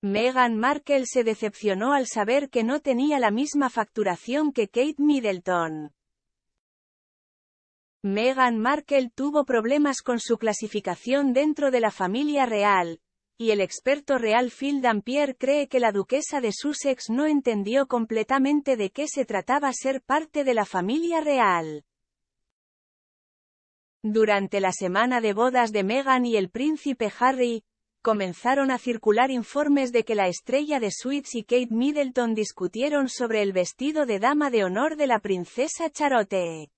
Meghan Markle se decepcionó al saber que no tenía la misma facturación que Kate Middleton. Meghan Markle tuvo problemas con su clasificación dentro de la familia real, y el experto real Phil Dampier cree que la duquesa de Sussex no entendió completamente de qué se trataba ser parte de la familia real. Durante la semana de bodas de Meghan y el príncipe Harry, comenzaron a circular informes de que la estrella de Suits y Kate Middleton discutieron sobre el vestido de dama de honor de la princesa Charote.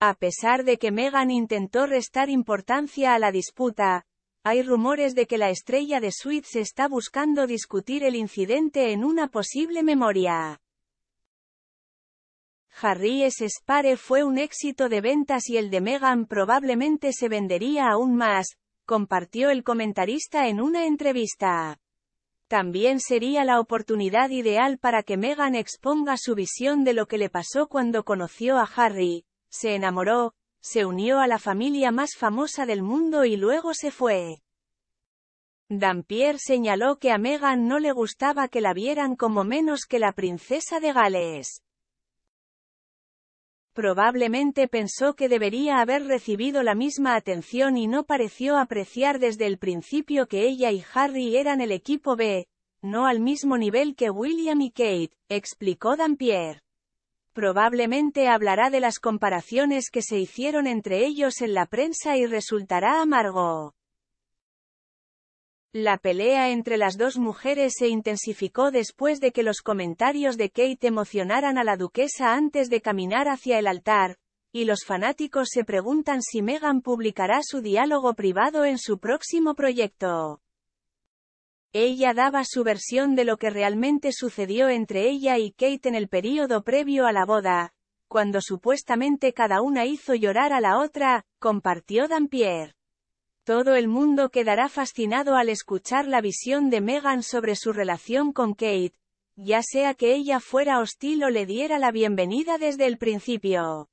A pesar de que Meghan intentó restar importancia a la disputa, hay rumores de que la estrella de Suits está buscando discutir el incidente en una posible memoria. Harry's Spare fue un éxito de ventas y el de Meghan probablemente se vendería aún más, compartió el comentarista en una entrevista. También sería la oportunidad ideal para que Meghan exponga su visión de lo que le pasó cuando conoció a Harry, se enamoró, se unió a la familia más famosa del mundo y luego se fue. Dampier señaló que a Meghan no le gustaba que la vieran como menos que la princesa de Gales. Probablemente pensó que debería haber recibido la misma atención y no pareció apreciar desde el principio que ella y Harry eran el equipo B, no al mismo nivel que William y Kate, explicó Dampier. Probablemente hablará de las comparaciones que se hicieron entre ellos en la prensa y resultará amargo. La pelea entre las dos mujeres se intensificó después de que los comentarios de Kate emocionaran a la duquesa antes de caminar hacia el altar, y los fanáticos se preguntan si Meghan publicará su diálogo privado en su próximo proyecto. Ella daba su versión de lo que realmente sucedió entre ella y Kate en el período previo a la boda, cuando supuestamente cada una hizo llorar a la otra, compartió Dampierre. Todo el mundo quedará fascinado al escuchar la visión de Meghan sobre su relación con Kate, ya sea que ella fuera hostil o le diera la bienvenida desde el principio.